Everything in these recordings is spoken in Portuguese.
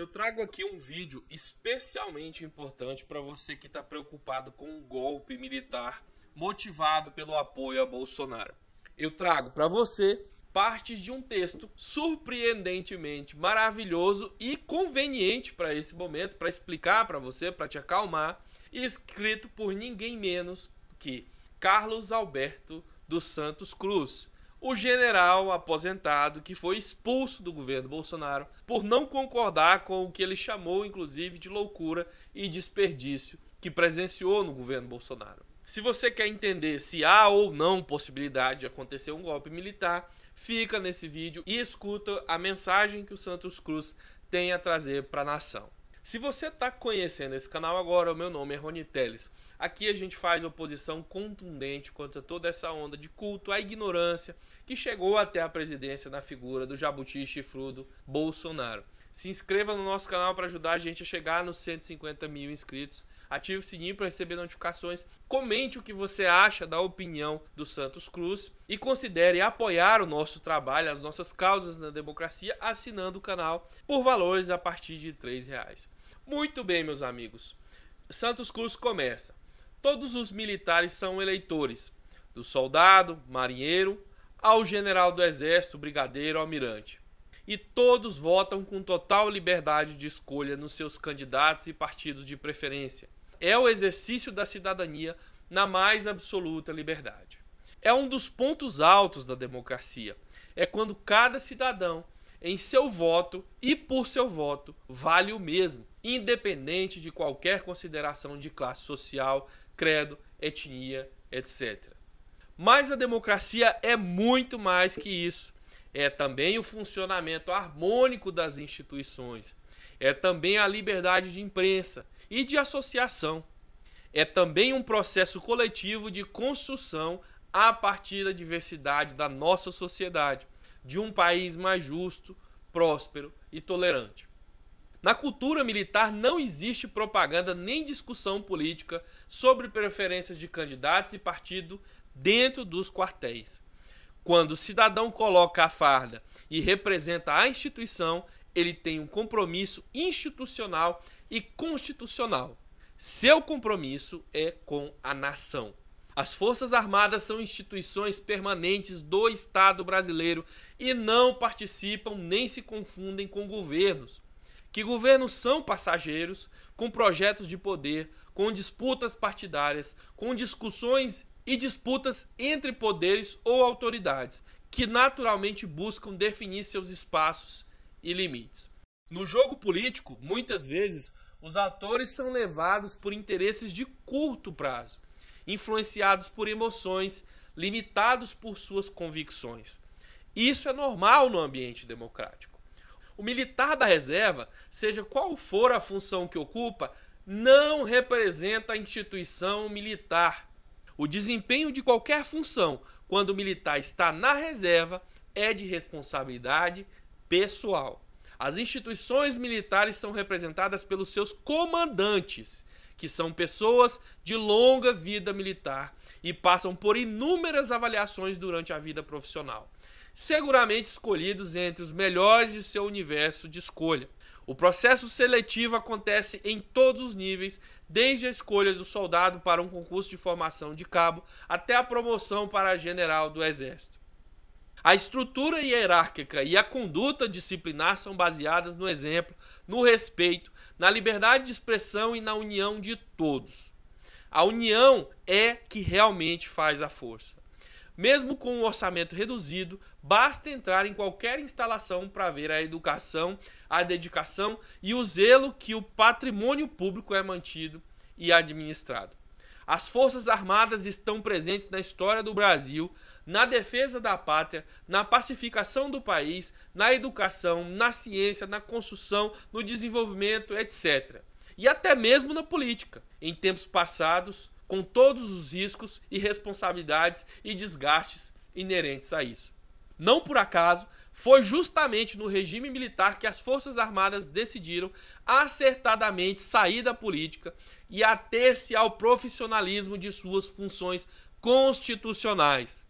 Eu trago aqui um vídeo especialmente importante para você que está preocupado com um golpe militar motivado pelo apoio a Bolsonaro. Eu trago para você partes de um texto surpreendentemente maravilhoso e conveniente para esse momento, para explicar para você, para te acalmar, escrito por ninguém menos que Carlos Alberto dos Santos Cruz, o general aposentado que foi expulso do governo Bolsonaro por não concordar com o que ele chamou, inclusive, de loucura e desperdício que presenciou no governo Bolsonaro. Se você quer entender se há ou não possibilidade de acontecer um golpe militar, fica nesse vídeo e escuta a mensagem que o Santos Cruz tem a trazer para a nação. Se você está conhecendo esse canal agora, o meu nome é Rony Teles. Aqui a gente faz oposição contundente contra toda essa onda de culto à ignorância, que chegou até a presidência na figura do jabuti chifrudo Bolsonaro. Se inscreva no nosso canal para ajudar a gente a chegar nos 150 mil inscritos. Ative o sininho para receber notificações. Comente o que você acha da opinião do Santos Cruz e considere apoiar o nosso trabalho, as nossas causas na democracia, assinando o canal por valores a partir de R$ reais. Muito bem, meus amigos. Santos Cruz começa. Todos os militares são eleitores, do soldado, marinheiro ao general do exército, brigadeiro, almirante. E todos votam com total liberdade de escolha nos seus candidatos e partidos de preferência. É o exercício da cidadania na mais absoluta liberdade. É um dos pontos altos da democracia. É quando cada cidadão, em seu voto e por seu voto, vale o mesmo, independente de qualquer consideração de classe social, credo, etnia, etc. Mas a democracia é muito mais que isso. É também o funcionamento harmônico das instituições. É também a liberdade de imprensa e de associação. É também um processo coletivo de construção a partir da diversidade da nossa sociedade, de um país mais justo, próspero e tolerante. Na cultura militar não existe propaganda nem discussão política sobre preferências de candidatos e partido dentro dos quartéis. Quando o cidadão coloca a farda e representa a instituição, ele tem um compromisso institucional e constitucional. Seu compromisso é com a nação. As Forças Armadas são instituições permanentes do Estado brasileiro e não participam nem se confundem com governos. Que governos são passageiros, com projetos de poder, com disputas partidárias, com discussões e disputas entre poderes ou autoridades, que naturalmente buscam definir seus espaços e limites. No jogo político, muitas vezes, os atores são levados por interesses de curto prazo, influenciados por emoções, limitados por suas convicções. Isso é normal no ambiente democrático. O militar da reserva, seja qual for a função que ocupa, não representa a instituição militar o desempenho de qualquer função, quando o militar está na reserva, é de responsabilidade pessoal. As instituições militares são representadas pelos seus comandantes, que são pessoas de longa vida militar e passam por inúmeras avaliações durante a vida profissional, seguramente escolhidos entre os melhores de seu universo de escolha. O processo seletivo acontece em todos os níveis, desde a escolha do soldado para um concurso de formação de cabo até a promoção para general do Exército. A estrutura hierárquica e a conduta disciplinar são baseadas no exemplo, no respeito, na liberdade de expressão e na união de todos. A união é que realmente faz a força. Mesmo com o um orçamento reduzido, basta entrar em qualquer instalação para ver a educação, a dedicação e o zelo que o patrimônio público é mantido e administrado. As Forças Armadas estão presentes na história do Brasil, na defesa da pátria, na pacificação do país, na educação, na ciência, na construção, no desenvolvimento, etc. E até mesmo na política. Em tempos passados, com todos os riscos e responsabilidades e desgastes inerentes a isso. Não por acaso, foi justamente no regime militar que as Forças Armadas decidiram acertadamente sair da política e ater-se ao profissionalismo de suas funções constitucionais.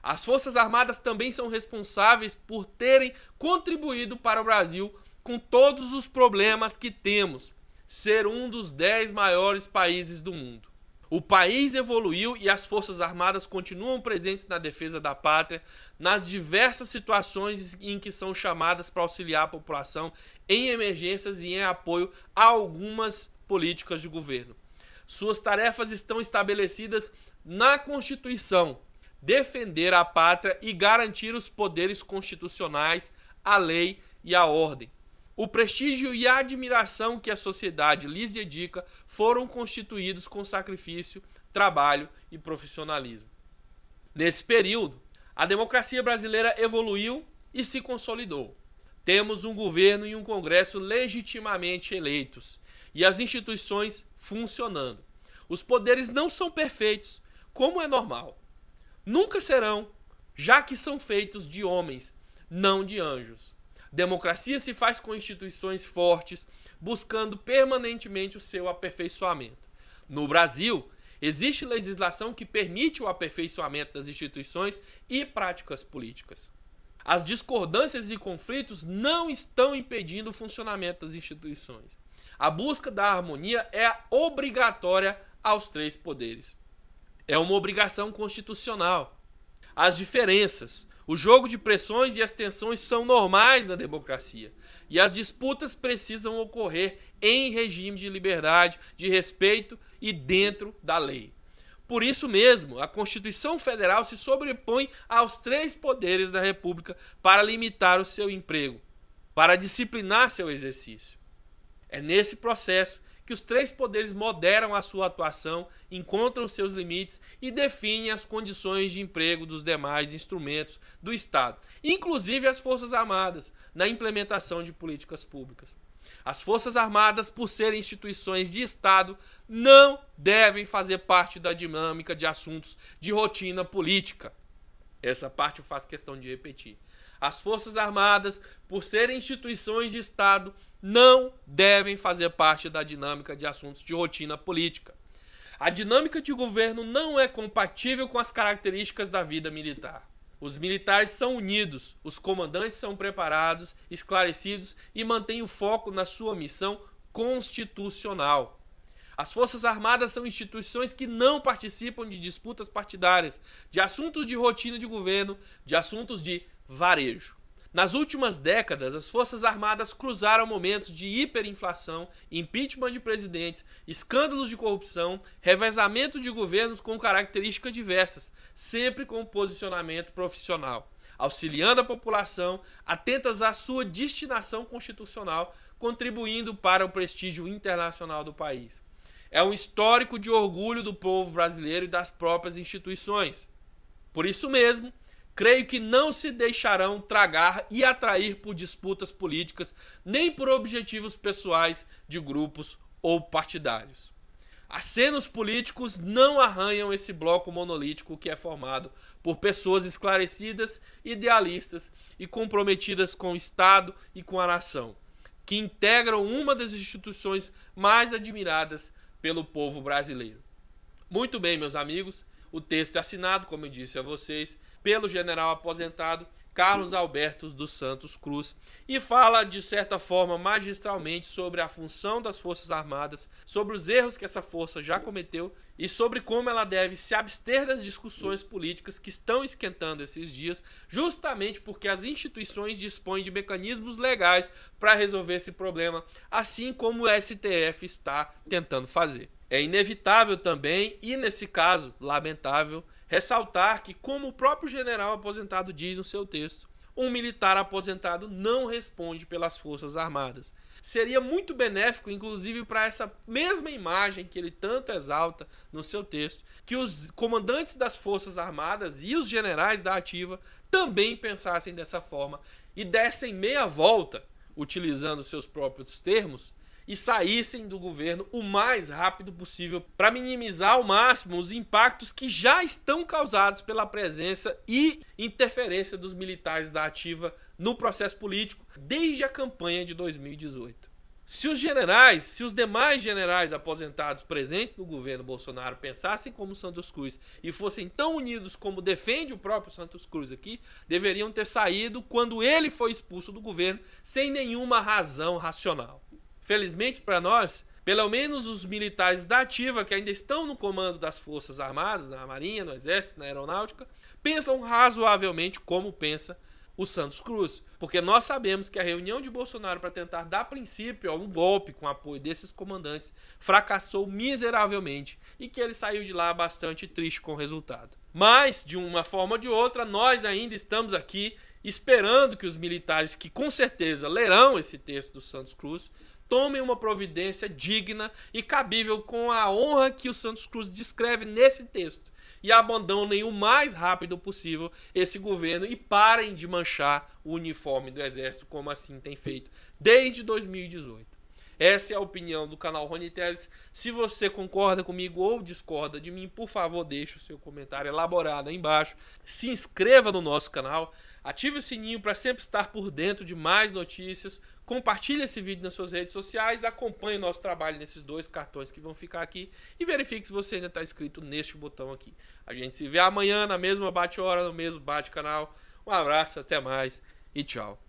As Forças Armadas também são responsáveis por terem contribuído para o Brasil com todos os problemas que temos, ser um dos dez maiores países do mundo. O país evoluiu e as Forças Armadas continuam presentes na defesa da pátria nas diversas situações em que são chamadas para auxiliar a população em emergências e em apoio a algumas políticas de governo. Suas tarefas estão estabelecidas na Constituição: defender a pátria e garantir os poderes constitucionais, a lei e a ordem, o prestígio e a admiração que a sociedade lhes dedica foram constituídos com sacrifício, trabalho e profissionalismo. Nesse período, a democracia brasileira evoluiu e se consolidou. Temos um governo e um congresso legitimamente eleitos e as instituições funcionando. Os poderes não são perfeitos, como é normal. Nunca serão, já que são feitos de homens, não de anjos. Democracia se faz com instituições fortes, buscando permanentemente o seu aperfeiçoamento. No Brasil, existe legislação que permite o aperfeiçoamento das instituições e práticas políticas. As discordâncias e conflitos não estão impedindo o funcionamento das instituições. A busca da harmonia é obrigatória aos três poderes. É uma obrigação constitucional. As diferenças, o jogo de pressões e as tensões são normais na democracia. E as disputas precisam ocorrer em regime de liberdade, de respeito e dentro da lei. Por isso mesmo, a Constituição Federal se sobrepõe aos três poderes da República para limitar o seu emprego, para disciplinar seu exercício. É nesse processo que os três poderes moderam a sua atuação, encontram seus limites e definem as condições de emprego dos demais instrumentos do Estado, inclusive as Forças Armadas, na implementação de políticas públicas. As Forças Armadas, por serem instituições de Estado, não devem fazer parte da dinâmica de assuntos de rotina política. Essa parte eu faço questão de repetir. As Forças Armadas, por serem instituições de Estado, não devem fazer parte da dinâmica de assuntos de rotina política. A dinâmica de governo não é compatível com as características da vida militar. Os militares são unidos, os comandantes são preparados, esclarecidos e mantêm o foco na sua missão constitucional. As Forças Armadas são instituições que não participam de disputas partidárias, de assuntos de rotina de governo, de assuntos de varejo. Nas últimas décadas, as Forças Armadas cruzaram momentos de hiperinflação, impeachment de presidentes, escândalos de corrupção, revezamento de governos com características diversas, sempre com posicionamento profissional, auxiliando a população, atentas à sua destinação constitucional, contribuindo para o prestígio internacional do país. É um histórico de orgulho do povo brasileiro e das próprias instituições. Por isso mesmo, creio que não se deixarão tragar e atrair por disputas políticas, nem por objetivos pessoais de grupos ou partidários. Acenos políticos não arranham esse bloco monolítico que é formado por pessoas esclarecidas, idealistas e comprometidas com o Estado e com a nação, que integram uma das instituições mais admiradas pelo povo brasileiro. Muito bem, meus amigos, o texto é assinado, como eu disse a vocês, pelo general aposentado Carlos Alberto dos Santos Cruz e fala, de certa forma, magistralmente sobre a função das Forças Armadas, sobre os erros que essa força já cometeu e sobre como ela deve se abster das discussões políticas que estão esquentando esses dias, justamente porque as instituições dispõem de mecanismos legais para resolver esse problema, assim como o STF está tentando fazer. É inevitável também, e nesse caso, lamentável, Ressaltar que, como o próprio general aposentado diz no seu texto, um militar aposentado não responde pelas Forças Armadas. Seria muito benéfico, inclusive, para essa mesma imagem que ele tanto exalta no seu texto, que os comandantes das Forças Armadas e os generais da Ativa também pensassem dessa forma e dessem meia volta, utilizando seus próprios termos, e saíssem do governo o mais rápido possível para minimizar ao máximo os impactos que já estão causados pela presença e interferência dos militares da ativa no processo político desde a campanha de 2018. Se os generais, se os demais generais aposentados presentes no governo Bolsonaro pensassem como Santos Cruz e fossem tão unidos como defende o próprio Santos Cruz aqui, deveriam ter saído quando ele foi expulso do governo sem nenhuma razão racional. Felizmente para nós, pelo menos os militares da ativa que ainda estão no comando das Forças Armadas, na Marinha, no Exército, na Aeronáutica, pensam razoavelmente como pensa o Santos Cruz. Porque nós sabemos que a reunião de Bolsonaro para tentar dar princípio a um golpe com apoio desses comandantes fracassou miseravelmente e que ele saiu de lá bastante triste com o resultado. Mas, de uma forma ou de outra, nós ainda estamos aqui esperando que os militares, que com certeza lerão esse texto do Santos Cruz, tomem uma providência digna e cabível com a honra que o Santos Cruz descreve nesse texto e abandonem o mais rápido possível esse governo e parem de manchar o uniforme do Exército, como assim tem feito desde 2018. Essa é a opinião do canal Rony Teles. Se você concorda comigo ou discorda de mim, por favor, deixe o seu comentário elaborado aí embaixo. Se inscreva no nosso canal, ative o sininho para sempre estar por dentro de mais notícias. Compartilhe esse vídeo nas suas redes sociais, acompanhe o nosso trabalho nesses dois cartões que vão ficar aqui e verifique se você ainda está inscrito neste botão aqui. A gente se vê amanhã na mesma bate-hora, no mesmo bate-canal. Um abraço, até mais e tchau.